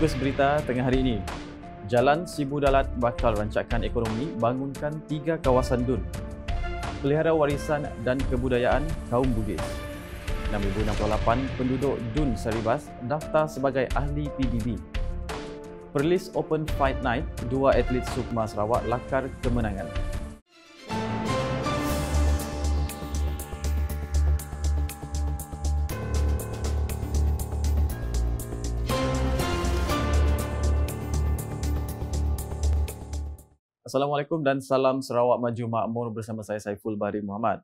fokus berita tengah hari ini. Jalan Sibu Dalat bakal rancakan ekonomi bangunkan tiga kawasan dun. Pelihara warisan dan kebudayaan kaum Bugis. 6,068 penduduk Dun Saribas daftar sebagai ahli PBB Perlis Open Fight Night, dua atlet Sukma Sarawak lakar kemenangan. Assalamualaikum dan salam Sarawak Maju Makmur bersama saya Saiful Bahri Muhammad.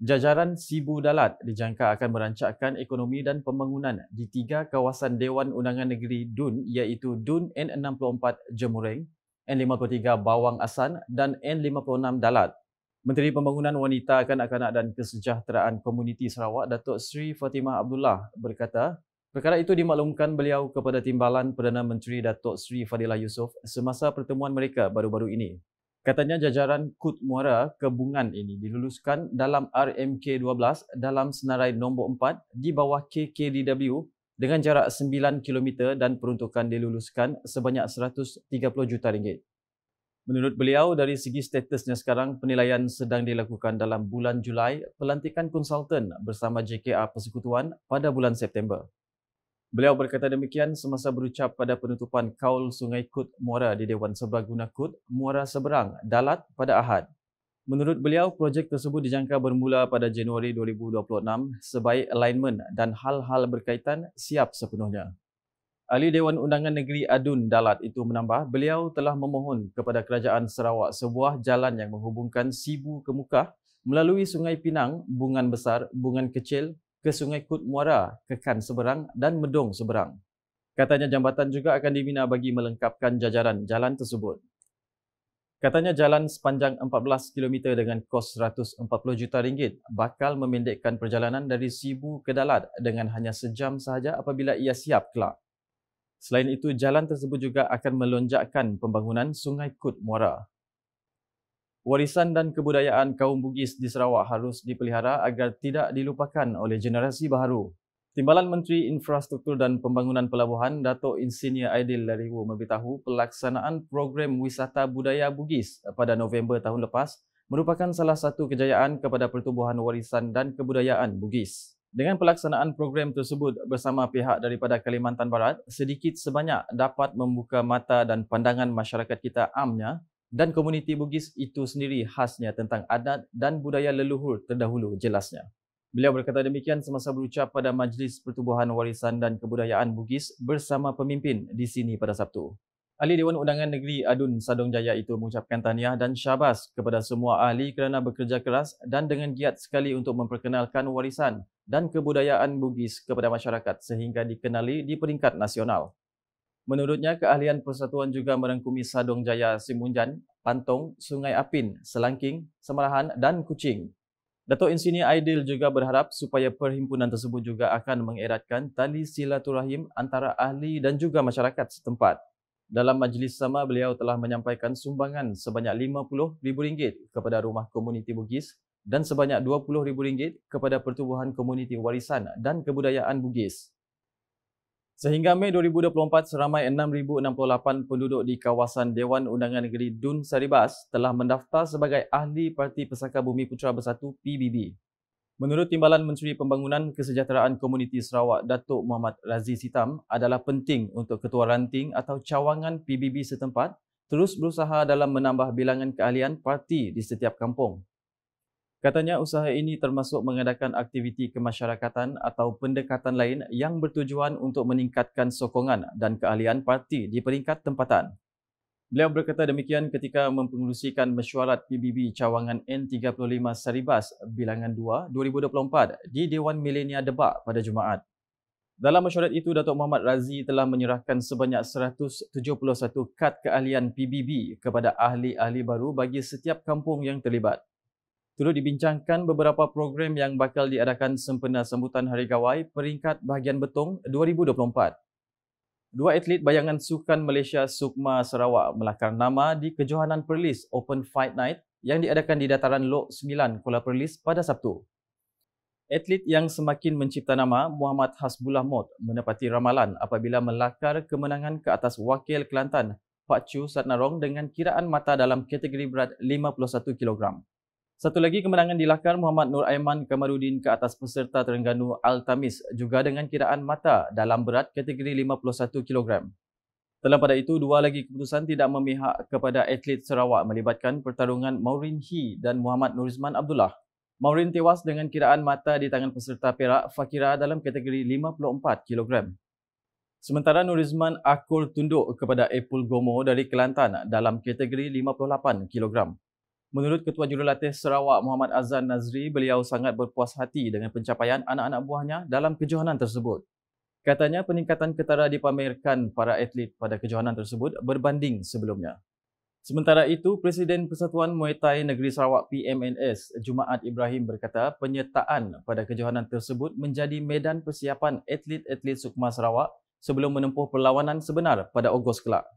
Jajaran Sibu Dalat dijangka akan merancakkan ekonomi dan pembangunan di tiga kawasan Dewan Undangan Negeri DUN iaitu DUN N64 Jemureng, N53 Bawang Asan dan N56 Dalat. Menteri Pembangunan Wanita, Kanak-kanak dan Kesejahteraan Komuniti Sarawak Datuk Sri Fatimah Abdullah berkata, Perkara itu dimaklumkan beliau kepada timbalan Perdana Menteri Datuk Sri Fadilah Yusof semasa pertemuan mereka baru-baru ini. Katanya jajaran Kut Muara Kebungan ini diluluskan dalam RMK12 dalam senarai nombor 4 di bawah KKDW dengan jarak 9 km dan peruntukan diluluskan sebanyak 130 juta ringgit. Menurut beliau, dari segi statusnya sekarang, penilaian sedang dilakukan dalam bulan Julai pelantikan konsultan bersama JKR Persekutuan pada bulan September. Beliau berkata demikian semasa berucap pada penutupan kaul Sungai Kut Muara di Dewan Serbaguna Kut Muara Seberang, Dalat pada Ahad. Menurut beliau, projek tersebut dijangka bermula pada Januari 2026 sebaik alignment dan hal-hal berkaitan siap sepenuhnya. Ahli Dewan Undangan Negeri Adun Dalat itu menambah, beliau telah memohon kepada Kerajaan Sarawak sebuah jalan yang menghubungkan Sibu ke Mukah melalui Sungai Pinang, Bungan Besar, Bungan Kecil, ke Sungai Kut Muara, Kekan Seberang dan Medong Seberang. Katanya jambatan juga akan dibina bagi melengkapkan jajaran jalan tersebut. Katanya jalan sepanjang 14 km dengan kos 140 juta ringgit bakal memendekkan perjalanan dari Sibu ke Dalat dengan hanya sejam sahaja apabila ia siap kelak. Selain itu, jalan tersebut juga akan melonjakkan pembangunan Sungai Kut Muara. Warisan dan kebudayaan kaum Bugis di Sarawak harus dipelihara agar tidak dilupakan oleh generasi baharu. Timbalan Menteri Infrastruktur dan Pembangunan Pelabuhan, Datuk Insinyur Aidil Lariwo memberitahu pelaksanaan program wisata budaya Bugis pada November tahun lepas merupakan salah satu kejayaan kepada pertumbuhan warisan dan kebudayaan Bugis. Dengan pelaksanaan program tersebut bersama pihak daripada Kalimantan Barat, sedikit sebanyak dapat membuka mata dan pandangan masyarakat kita amnya dan komuniti Bugis itu sendiri khasnya tentang adat dan budaya leluhur terdahulu jelasnya. Beliau berkata demikian semasa berucap pada Majlis Pertubuhan Warisan dan Kebudayaan Bugis bersama pemimpin di sini pada Sabtu. Ahli Dewan Undangan Negeri Adun Sadong Jaya itu mengucapkan tahniah dan syabas kepada semua ahli kerana bekerja keras dan dengan giat sekali untuk memperkenalkan warisan dan kebudayaan Bugis kepada masyarakat sehingga dikenali di peringkat nasional. Menurutnya, keahlian persatuan juga merangkumi Sadong Jaya Simunjan, Pantong, Sungai Apin, Selangking, Semarahan dan Kuching. Datuk Insinyur Aidil juga berharap supaya perhimpunan tersebut juga akan mengeratkan tali silaturahim antara ahli dan juga masyarakat setempat. Dalam majlis sama, beliau telah menyampaikan sumbangan sebanyak RM50,000 kepada rumah komuniti Bugis dan sebanyak RM20,000 kepada pertubuhan komuniti warisan dan kebudayaan Bugis. Sehingga Mei 2024, seramai 6,068 penduduk di kawasan Dewan Undangan Negeri Dun Saribas telah mendaftar sebagai ahli Parti Pesaka Bumi Putera Bersatu PBB. Menurut Timbalan Menteri Pembangunan Kesejahteraan Komuniti Sarawak, Datuk Muhammad Razis Hitam adalah penting untuk Ketua Ranting atau Cawangan PBB setempat terus berusaha dalam menambah bilangan keahlian parti di setiap kampung. Katanya usaha ini termasuk mengadakan aktiviti kemasyarakatan atau pendekatan lain yang bertujuan untuk meningkatkan sokongan dan keahlian parti di peringkat tempatan. Beliau berkata demikian ketika mempengurusikan mesyuarat PBB cawangan N35 Saribas bilangan 2 2024 di Dewan Milenia Debak pada Jumaat. Dalam mesyuarat itu, Datuk Muhammad Razi telah menyerahkan sebanyak 171 kad keahlian PBB kepada ahli-ahli baru bagi setiap kampung yang terlibat turut dibincangkan beberapa program yang bakal diadakan sempena sambutan Hari Gawai Peringkat Bahagian Betong 2024. Dua atlet bayangan sukan Malaysia Sukma Sarawak melakar nama di Kejohanan Perlis Open Fight Night yang diadakan di Dataran Lok 9 Kuala Perlis pada Sabtu. Atlet yang semakin mencipta nama Muhammad Hasbullah Mot menepati ramalan apabila melakar kemenangan ke atas wakil Kelantan Pak Chu Satnarong dengan kiraan mata dalam kategori berat 51 kilogram. Satu lagi kemenangan dilakar Muhammad Nur Aiman Kamarudin ke atas peserta Terengganu Altamis juga dengan kiraan mata dalam berat kategori 51 kg. Dalam pada itu, dua lagi keputusan tidak memihak kepada atlet Sarawak melibatkan pertarungan Maurin He dan Muhammad Nurizman Abdullah. Maurin tewas dengan kiraan mata di tangan peserta Perak Fakira dalam kategori 54 kg. Sementara Nurizman akur tunduk kepada Apple Gomo dari Kelantan dalam kategori 58 kg. Menurut Ketua Jurulatih Sarawak Muhammad Azan Nazri, beliau sangat berpuas hati dengan pencapaian anak-anak buahnya dalam kejohanan tersebut. Katanya peningkatan ketara dipamerkan para atlet pada kejohanan tersebut berbanding sebelumnya. Sementara itu, Presiden Persatuan Muay Thai Negeri Sarawak PMNS Jumaat Ibrahim berkata penyertaan pada kejohanan tersebut menjadi medan persiapan atlet-atlet Sukma Sarawak sebelum menempuh perlawanan sebenar pada Ogos kelak.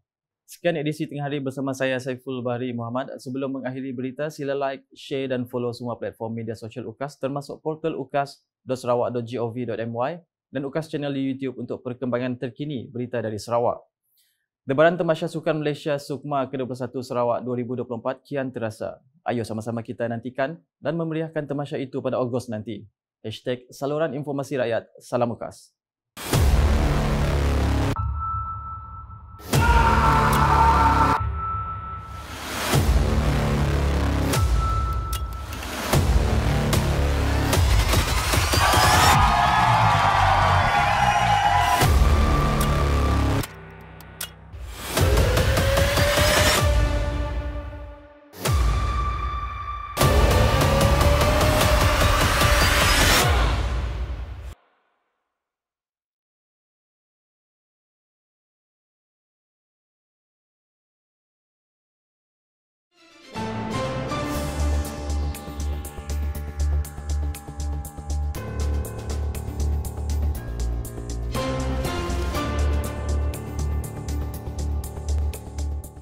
Sekian edisi tengah hari bersama saya Saiful Bahri Muhammad. Sebelum mengakhiri berita, sila like, share dan follow semua platform media sosial UKAS termasuk portal ukas.sarawak.gov.my dan UKAS channel di YouTube untuk perkembangan terkini berita dari Sarawak. Debaran Temasya Sukan Malaysia Sukma ke-21 Sarawak 2024 kian terasa. Ayo sama-sama kita nantikan dan memeriahkan temasya itu pada Ogos nanti. Hashtag Salam UKAS.